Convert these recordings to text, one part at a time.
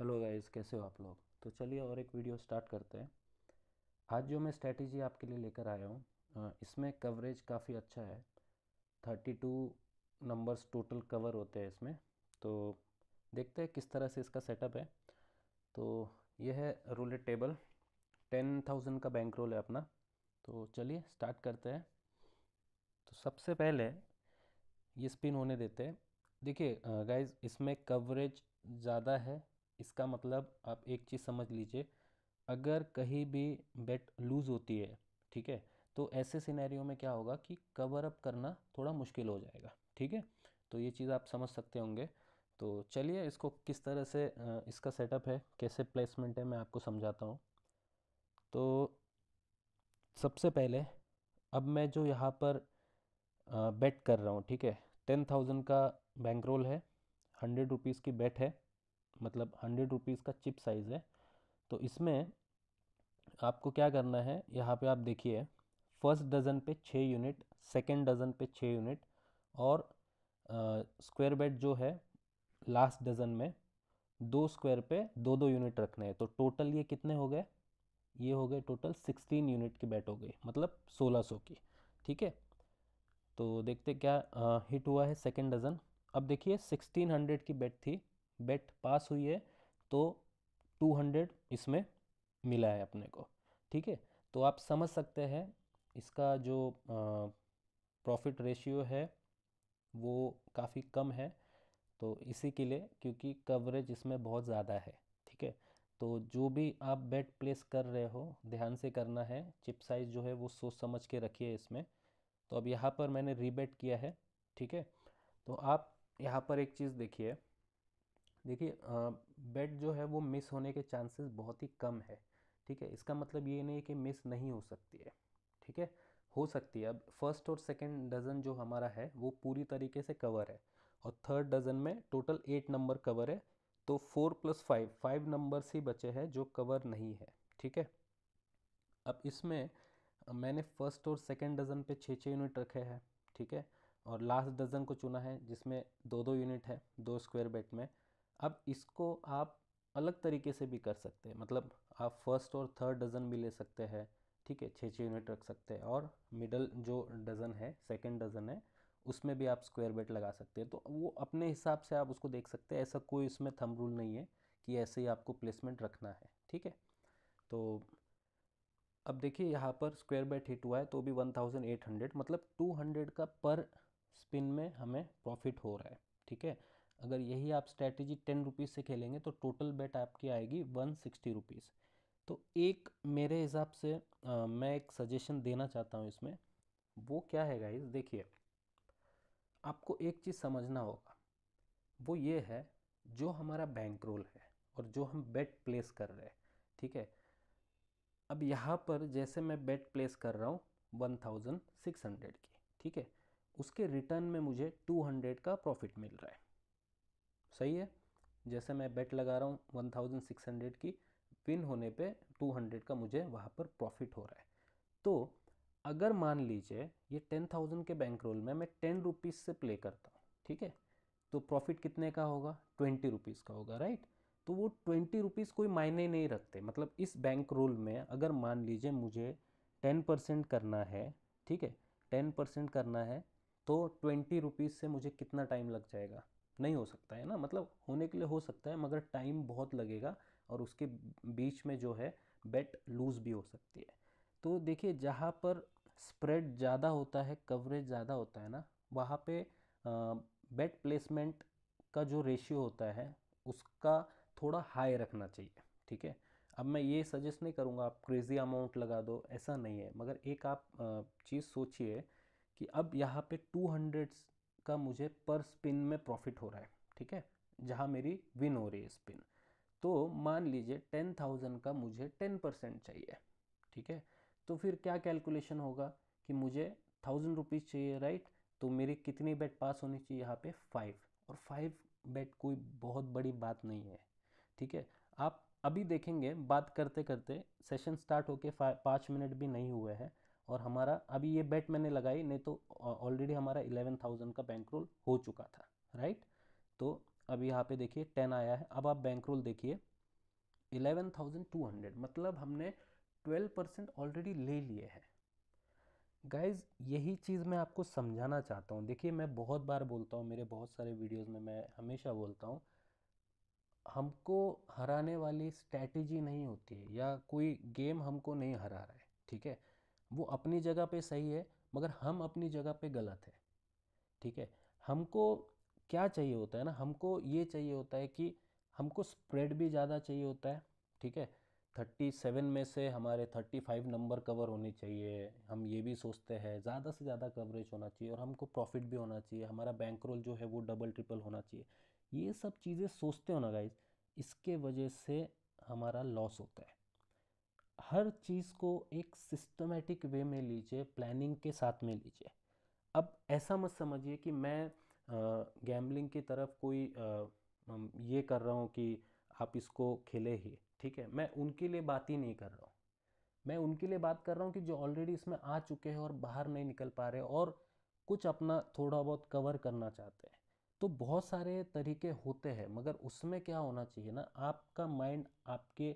hello guys कैसे हो आप लोग तो चलिए और एक वीडियो स्टार्ट करते हैं आज जो मैं स्ट्रेटजी आपके लिए लेकर आया हूँ इसमें कवरेज काफ़ी अच्छा है thirty two numbers total cover होते हैं इसमें तो देखते हैं किस तरह से इसका सेटअप है तो यह है रोलेट टेबल टेन थाउजेंड का बैंक रोल है अपना तो चलिए स्टार्ट करते हैं तो सबसे पहले ये स्पिन होने देते हैं देखिए गाइज इसमें कवरेज ज़्यादा है इसका मतलब आप एक चीज़ समझ लीजिए अगर कहीं भी बेट लूज़ होती है ठीक है तो ऐसे सिनेरियो में क्या होगा कि कवर अप करना थोड़ा मुश्किल हो जाएगा ठीक है तो ये चीज़ आप समझ सकते होंगे तो चलिए इसको किस तरह से इसका सेटअप है कैसे प्लेसमेंट है मैं आपको समझाता हूँ तो सबसे पहले अब मैं जो यहाँ पर बेट कर रहा हूँ ठीक है टेन थाउजेंड का बैंक रोल है हंड्रेड रुपीज़ की बेट है मतलब हंड्रेड रुपीज़ का चिप साइज़ है तो इसमें आपको क्या करना है यहाँ पे आप देखिए फर्स्ट डज़न पे छः यूनिट सेकंड डज़न पे छः यूनिट और स्क्वायर बेड जो है लास्ट डज़न में दो स्क्वायर पे दो दो यूनिट रखने हैं तो टोटल ये कितने हो गए ये हो गए टोटल सिक्सटीन यूनिट की बैट हो गई मतलब सोलह सौ की ठीक है तो देखते क्या आ, हिट हुआ है सेकेंड डज़न अब देखिए सिक्सटीन हंड्रेड की बैट थी बेट पास हुई है तो 200 इसमें मिला है अपने को ठीक है तो आप समझ सकते हैं इसका जो प्रॉफिट रेशियो है वो काफ़ी कम है तो इसी के लिए क्योंकि कवरेज इसमें बहुत ज़्यादा है ठीक है तो जो भी आप बेट प्लेस कर रहे हो ध्यान से करना है चिप साइज़ जो है वो सोच समझ के रखिए इसमें तो अब यहाँ पर मैंने रीबेट किया है ठीक है तो आप यहाँ पर एक चीज़ देखिए देखिए बेड जो है वो मिस होने के चांसेस बहुत ही कम है ठीक है इसका मतलब ये नहीं कि मिस नहीं हो सकती है ठीक है हो सकती है अब फर्स्ट और सेकेंड डजन जो हमारा है वो पूरी तरीके से कवर है और थर्ड डजन में टोटल एट नंबर कवर है तो four plus five five numbers ही बचे हैं जो कवर नहीं है ठीक है अब इसमें मैंने फर्स्ट और सेकेंड डजन पे छः छः यूनिट रखे हैं ठीक है और लास्ट डजन को चुना है जिसमें दो दो यूनिट है दो स्क्वायर बेट में अब इसको आप अलग तरीके से भी कर सकते हैं मतलब आप फर्स्ट और थर्ड डजन भी ले सकते हैं ठीक है छः छः यूनिट रख सकते हैं और मिडल जो डजन है सेकेंड डजन है उसमें भी आप स्क्वायर बेट लगा सकते हैं तो वो अपने हिसाब से आप उसको देख सकते हैं ऐसा कोई इसमें थम रूल नहीं है कि ऐसे ही आपको प्लेसमेंट रखना है ठीक है तो अब देखिए यहाँ पर स्क्वायर बेट हिट हुआ है तो भी 1800 मतलब 200 का पर स्पिन में हमें प्रॉफिट हो रहा है ठीक है अगर यही आप स्ट्रैटेजी टेन रुपीज़ से खेलेंगे तो टोटल बेट आपकी आएगी वन सिक्सटी रुपीज़ तो एक मेरे हिसाब से आ, मैं एक सजेशन देना चाहता हूँ इसमें वो क्या है गाइज देखिए आपको एक चीज़ समझना होगा वो ये है जो हमारा बैंक रोल है और जो हम बेट प्लेस कर रहे हैं ठीक है अब यहाँ पर जैसे मैं बेट प्लेस कर रहा हूँ वन थाउजेंड सिक्स हंड्रेड की ठीक है उसके रिटर्न में मुझे टू हंड्रेड का प्रॉफिट मिल रहा है सही है जैसे मैं बेट लगा रहा हूँ वन थाउजेंड सिक्स हंड्रेड की विन होने पे टू हंड्रेड का मुझे वहाँ पर प्रॉफिट हो रहा है तो अगर मान लीजिए ये टेन थाउजेंड के बैंक रोल में मैं टेन रुपीज़ से प्ले करता हूँ ठीक है तो प्रॉफिट कितने का होगा ट्वेंटी रुपीज़ का होगा राइट तो वो ट्वेंटी रुपीज़ कोई मायने नहीं रखते मतलब इस बैंक रोल में अगर मान लीजिए मुझे टेन परसेंट करना है ठीक है टेन परसेंट करना है तो ट्वेंटी रुपीज़ से मुझे कितना टाइम लग जाएगा नहीं हो सकता है ना मतलब होने के लिए हो सकता है मगर टाइम बहुत लगेगा और उसके बीच में जो है बेट लूज़ भी हो सकती है तो देखिए जहाँ पर स्प्रेड ज़्यादा होता है कवरेज ज़्यादा होता है ना वहाँ पे बेट प्लेसमेंट का जो रेशियो होता है उसका थोड़ा हाई रखना चाहिए ठीक है अब मैं ये सजेस्ट नहीं करूँगा आप क्रेज़ी अमाउंट लगा दो ऐसा नहीं है मगर एक आप चीज़ सोचिए कि अब यहाँ पे 200 का मुझे पर स्पिन में प्रॉफिट हो रहा है ठीक है जहाँ मेरी विन हो रही है स्पिन तो मान लीजिए टेन थाउजेंड का मुझे टेन परसेंट चाहिए ठीक है तो फिर क्या कैलकुलेशन होगा कि मुझे थाउजेंड रुपीज़ चाहिए राइट तो मेरी कितनी बेट पास होनी चाहिए यहाँ पे फाइव और फाइव बेट कोई बहुत बड़ी बात नहीं है ठीक है आप अभी देखेंगे बात करते करते सेशन स्टार्ट होके पाँच मिनट भी नहीं हुए हैं और हमारा अभी ये बेट मैंने लगाई नहीं तो ऑलरेडी हमारा इलेवन थाउजेंड का बैंक रोल हो चुका था राइट तो अब यहाँ पे देखिए टेन आया है अब आप बैंक रोल देखिए इलेवन थाउजेंड टू हंड्रेड मतलब हमने ट्वेल्व परसेंट ऑलरेडी ले लिए हैं गाइज यही चीज़ मैं आपको समझाना चाहता हूँ देखिए मैं बहुत बार बोलता हूँ मेरे बहुत सारे वीडियोज़ में मैं हमेशा बोलता हूँ हमको हराने वाली स्ट्रैटेजी नहीं होती है या कोई गेम हमको नहीं हरा रहा है ठीक है वो अपनी जगह पे सही है मगर हम अपनी जगह पे गलत है ठीक है हमको क्या चाहिए होता है ना हमको ये चाहिए होता है कि हमको स्प्रेड भी ज़्यादा चाहिए होता है ठीक है थर्टी सेवन में से हमारे थर्टी फाइव नंबर कवर होने चाहिए हम ये भी सोचते हैं ज़्यादा से ज़्यादा कवरेज होना चाहिए और हमको प्रॉफिट भी होना चाहिए हमारा बैंक रोल जो है वो डबल ट्रिपल होना चाहिए ये सब चीज़ें सोचते हो ना गाइज इसके वजह से हमारा लॉस होता है हर चीज़ को एक सिस्टमेटिक वे में लीजिए प्लानिंग के साथ में लीजिए अब ऐसा मत समझिए कि मैं गैम्बलिंग की तरफ कोई आ, ये कर रहा हूँ कि आप इसको खेले ही ठीक है मैं उनके लिए बात ही नहीं कर रहा हूँ मैं उनके लिए बात कर रहा हूँ कि जो ऑलरेडी इसमें आ चुके हैं और बाहर नहीं निकल पा रहे और कुछ अपना थोड़ा बहुत कवर करना चाहते हैं तो बहुत सारे तरीके होते हैं मगर उसमें क्या होना चाहिए ना आपका माइंड आपके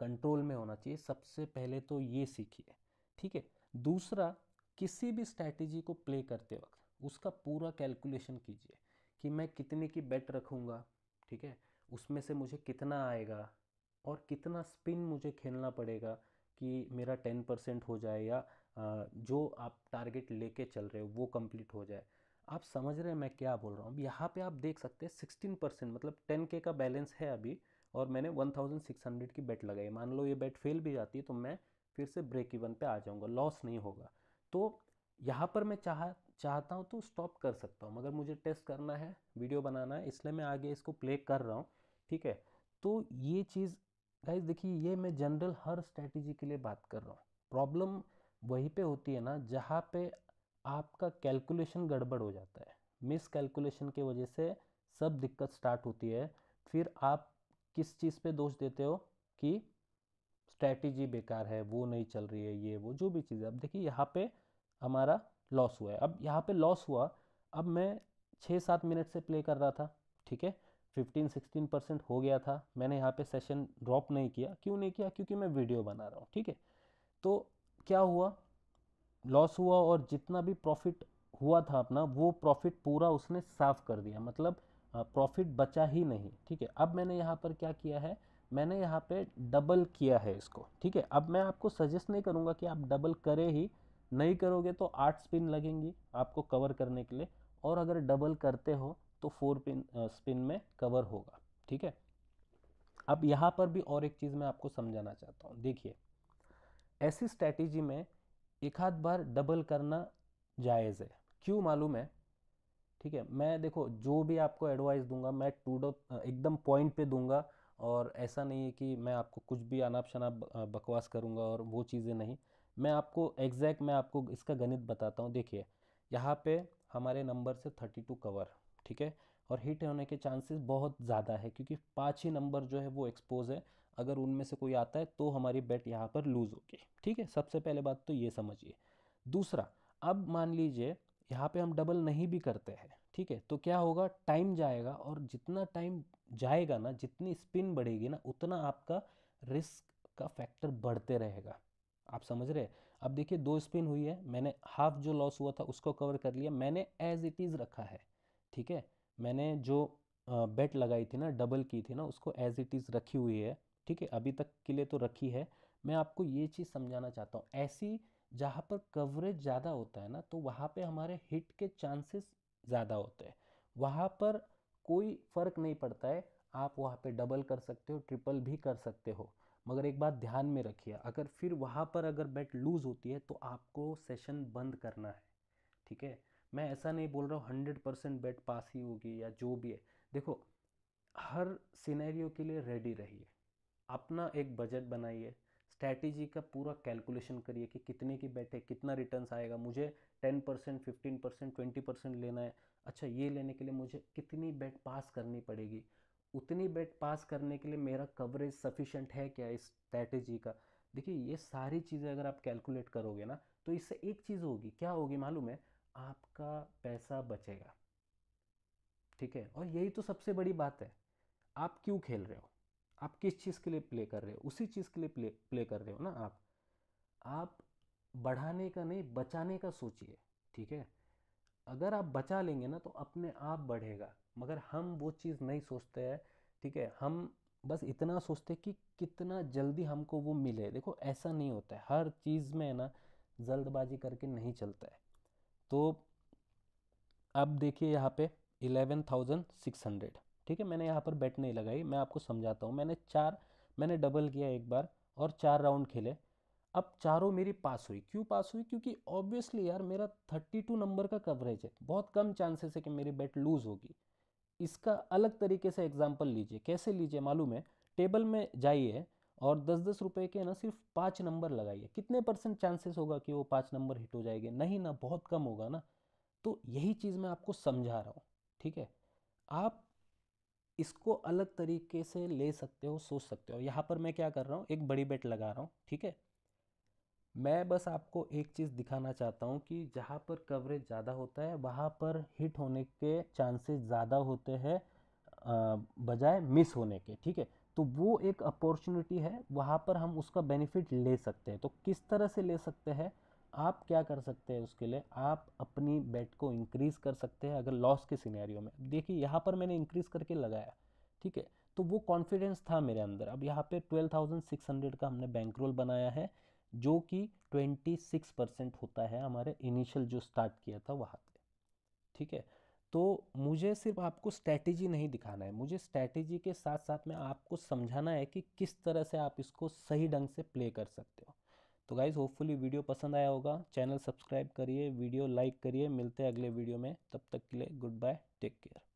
कंट्रोल में होना चाहिए सबसे पहले तो ये सीखिए ठीक है दूसरा किसी भी स्ट्रैटेजी को प्ले करते वक्त उसका पूरा कैलकुलेशन कीजिए कि मैं कितने की बेट रखूँगा ठीक है उसमें से मुझे कितना आएगा और कितना स्पिन मुझे खेलना पड़ेगा कि मेरा टेन परसेंट हो जाए या जो आप टारगेट लेके चल रहे हो वो कंप्लीट हो जाए आप समझ रहे हैं मैं क्या बोल रहा हूँ यहाँ पे आप देख सकते हैं सिक्सटीन परसेंट मतलब टेन के का बैलेंस है अभी और मैंने 1600 की बेट लगाई मान लो ये बेट फेल भी जाती है तो मैं फिर से ब्रेक इवन पे आ जाऊँगा लॉस नहीं होगा तो यहाँ पर मैं चाह चाहता हूँ तो स्टॉप कर सकता हूँ मगर मुझे टेस्ट करना है वीडियो बनाना है इसलिए मैं आगे इसको प्ले कर रहा हूँ ठीक है तो ये चीज़ गाइज देखिए ये मैं जनरल हर स्ट्रैटेजी के लिए बात कर रहा हूँ प्रॉब्लम वहीं पे होती है ना जहाँ पे आपका कैलकुलेशन गड़बड़ हो जाता है मिस कैलकुलेशन की वजह से सब दिक्कत स्टार्ट होती है फिर आप किस चीज़ पे दोष देते हो कि स्ट्रैटेजी बेकार है वो नहीं चल रही है ये वो जो भी चीज़ है अब देखिए यहाँ पे हमारा लॉस हुआ है अब यहाँ पे लॉस हुआ अब मैं छः सात मिनट से प्ले कर रहा था ठीक है फिफ्टीन सिक्सटीन परसेंट हो गया था मैंने यहाँ पे सेशन ड्रॉप नहीं किया क्यों नहीं किया क्योंकि मैं वीडियो बना रहा हूँ ठीक है तो क्या हुआ लॉस हुआ और जितना भी प्रॉफिट हुआ था अपना वो प्रॉफिट पूरा उसने साफ कर दिया मतलब प्रॉफिट बचा ही नहीं ठीक है अब मैंने यहाँ पर क्या किया है मैंने यहाँ पे डबल किया है इसको ठीक है अब मैं आपको सजेस्ट नहीं करूँगा कि आप डबल करें ही नहीं करोगे तो आठ स्पिन लगेंगी आपको कवर करने के लिए और अगर डबल करते हो तो फोर पिन स्पिन में कवर होगा ठीक है अब यहाँ पर भी और एक चीज़ मैं आपको समझाना चाहता हूँ देखिए ऐसी स्ट्रैटेजी में एक हाथ बार डबल करना जायज़ है क्यों मालूम है ठीक है मैं देखो जो भी आपको एडवाइस दूंगा मैं टू डो एकदम पॉइंट पे दूंगा और ऐसा नहीं है कि मैं आपको कुछ भी अनाप शनाप बकवास करूँगा और वो चीज़ें नहीं मैं आपको एग्जैक्ट मैं आपको इसका गणित बताता हूँ देखिए यहाँ पे हमारे नंबर से थर्टी टू कवर ठीक है और हिट होने के चांसेस बहुत ज़्यादा है क्योंकि पाँच ही नंबर जो है वो एक्सपोज है अगर उनमें से कोई आता है तो हमारी बेट यहाँ पर लूज़ होगी ठीक है सबसे पहले बात तो ये समझिए दूसरा अब मान लीजिए यहाँ पे हम डबल नहीं भी करते हैं ठीक है तो क्या होगा टाइम जाएगा और जितना टाइम जाएगा ना जितनी स्पिन बढ़ेगी ना उतना आपका रिस्क का फैक्टर बढ़ते रहेगा आप समझ रहे अब देखिए दो स्पिन हुई है मैंने हाफ जो लॉस हुआ था उसको कवर कर लिया मैंने एज इट इज़ रखा है ठीक है मैंने जो बेट लगाई थी ना डबल की थी ना उसको एज इट इज़ रखी हुई है ठीक है अभी तक के लिए तो रखी है मैं आपको ये चीज़ समझाना चाहता हूँ ऐसी जहाँ पर कवरेज ज़्यादा होता है ना तो वहाँ पे हमारे हिट के चांसेस ज़्यादा होते हैं वहाँ पर कोई फ़र्क नहीं पड़ता है आप वहाँ पे डबल कर सकते हो ट्रिपल भी कर सकते हो मगर एक बात ध्यान में रखिए अगर फिर वहाँ पर अगर बैट लूज़ होती है तो आपको सेशन बंद करना है ठीक है मैं ऐसा नहीं बोल रहा हूँ हंड्रेड परसेंट बैट पास ही होगी या जो भी है देखो हर सिनेरियो के लिए रेडी रहिए अपना एक बजट बनाइए स्ट्रैटेजी का पूरा कैलकुलेशन करिए कि कितने की बैठे कितना रिटर्न आएगा मुझे ten percent fifteen percent twenty percent लेना है अच्छा ये लेने के लिए मुझे कितनी बैट पास करनी पड़ेगी उतनी बैट पास करने के लिए मेरा कवरेज सफिशेंट है क्या इस स्ट्रैटेजी का देखिए ये सारी चीज़ें अगर आप कैलकुलेट करोगे ना तो इससे एक चीज़ होगी क्या होगी मालूम है आपका पैसा बचेगा ठीक है और यही तो सबसे बड़ी बात है आप क्यों खेल रहे हो आप किस चीज़ के लिए प्ले कर रहे हो उसी चीज़ के लिए प्ले प्ले कर रहे हो ना आप आप बढ़ाने का नहीं बचाने का सोचिए ठीक है अगर आप बचा लेंगे ना तो अपने आप बढ़ेगा मगर हम वो चीज़ नहीं सोचते हैं ठीक है हम बस इतना सोचते कि कितना जल्दी हमको वो मिले देखो ऐसा नहीं होता है हर चीज़ में ना जल्दबाजी करके नहीं चलता है तो अब देखिए यहाँ पे इलेवन थाउजेंड सिक्स हंड्रेड ठीक है मैंने यहाँ पर बैट नहीं लगाई मैं आपको समझाता हूँ मैंने चार मैंने डबल किया एक बार और चार राउंड खेले अब चारों मेरी पास हुई क्यों पास हुई क्योंकि ऑब्वियसली यार मेरा थर्टी टू नंबर का कवरेज है बहुत कम चांसेस है कि मेरी बैट लूज़ होगी इसका अलग तरीके से एग्जाम्पल लीजिए कैसे लीजिए मालूम है टेबल में जाइए और दस दस रुपये के ना सिर्फ पाँच नंबर लगाइए कितने परसेंट चांसेस होगा कि वो पाँच नंबर हिट हो जाएंगे नहीं ना बहुत कम होगा ना तो यही चीज़ मैं आपको समझा रहा हूँ ठीक है आप इसको अलग तरीके से ले सकते हो सोच सकते हो यहाँ पर मैं क्या कर रहा हूँ एक बड़ी बेट लगा रहा हूँ ठीक है मैं बस आपको एक चीज़ दिखाना चाहता हूँ कि जहाँ पर कवरेज ज़्यादा होता है वहाँ पर हिट होने के चांसेस ज़्यादा होते हैं बजाय मिस होने के ठीक है तो वो एक अपॉर्चुनिटी है वहाँ पर हम उसका बेनिफिट ले सकते हैं तो किस तरह से ले सकते हैं आप क्या कर सकते हैं उसके लिए आप अपनी बेट को इंक्रीज़ कर सकते हैं अगर लॉस के सिनेरियो में देखिए यहाँ पर मैंने इंक्रीज़ करके लगाया ठीक है तो वो कॉन्फिडेंस था मेरे अंदर अब यहाँ पे 12,600 का हमने बैंक रोल बनाया है जो कि 26 परसेंट होता है हमारे इनिशियल जो स्टार्ट किया था वहाँ पर ठीक है तो मुझे सिर्फ आपको स्ट्रैटेजी नहीं दिखाना है मुझे स्ट्रैटेजी के साथ साथ में आपको समझाना है कि किस तरह से आप इसको सही ढंग से प्ले कर सकते हो तो गाइज़ होपफुली वीडियो पसंद आया होगा चैनल सब्सक्राइब करिए वीडियो लाइक करिए मिलते हैं अगले वीडियो में तब तक के लिए गुड बाय टेक केयर